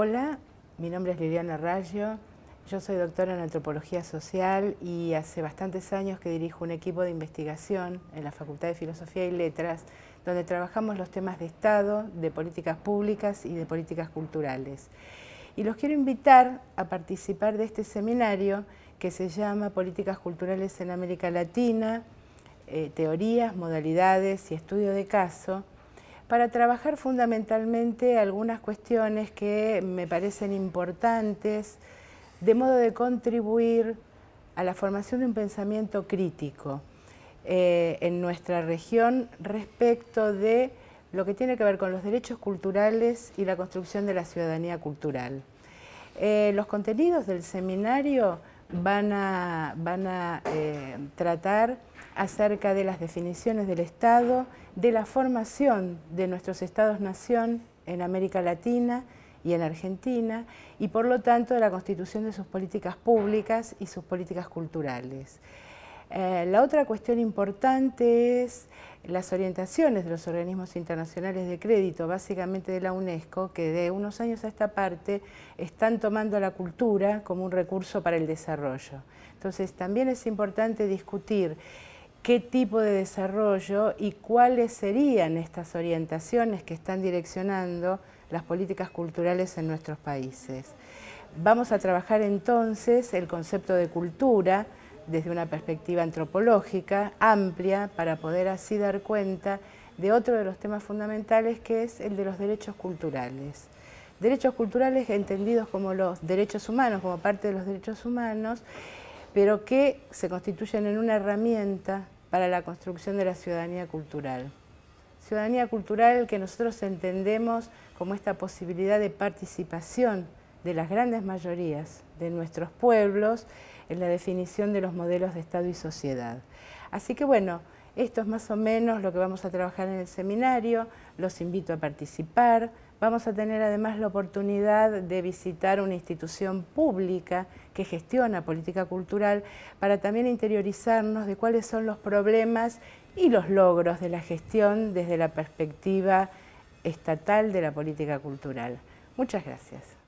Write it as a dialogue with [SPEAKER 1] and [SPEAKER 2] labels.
[SPEAKER 1] Hola, mi nombre es Liliana Rayo, yo soy doctora en antropología social y hace bastantes años que dirijo un equipo de investigación en la Facultad de Filosofía y Letras, donde trabajamos los temas de Estado, de políticas públicas y de políticas culturales. Y los quiero invitar a participar de este seminario que se llama Políticas Culturales en América Latina, eh, Teorías, Modalidades y Estudio de Caso, para trabajar fundamentalmente algunas cuestiones que me parecen importantes, de modo de contribuir a la formación de un pensamiento crítico eh, en nuestra región respecto de lo que tiene que ver con los derechos culturales y la construcción de la ciudadanía cultural. Eh, los contenidos del seminario van a, van a eh, tratar acerca de las definiciones del Estado, de la formación de nuestros Estados-Nación en América Latina y en Argentina, y por lo tanto de la constitución de sus políticas públicas y sus políticas culturales. Eh, la otra cuestión importante es las orientaciones de los organismos internacionales de crédito, básicamente de la UNESCO, que de unos años a esta parte están tomando la cultura como un recurso para el desarrollo. Entonces también es importante discutir qué tipo de desarrollo y cuáles serían estas orientaciones que están direccionando las políticas culturales en nuestros países. Vamos a trabajar entonces el concepto de cultura, desde una perspectiva antropológica amplia para poder así dar cuenta de otro de los temas fundamentales que es el de los derechos culturales. Derechos culturales entendidos como los derechos humanos, como parte de los derechos humanos, pero que se constituyen en una herramienta para la construcción de la ciudadanía cultural. Ciudadanía cultural que nosotros entendemos como esta posibilidad de participación de las grandes mayorías de nuestros pueblos en la definición de los modelos de Estado y sociedad. Así que bueno, esto es más o menos lo que vamos a trabajar en el seminario, los invito a participar, vamos a tener además la oportunidad de visitar una institución pública que gestiona política cultural para también interiorizarnos de cuáles son los problemas y los logros de la gestión desde la perspectiva estatal de la política cultural. Muchas gracias.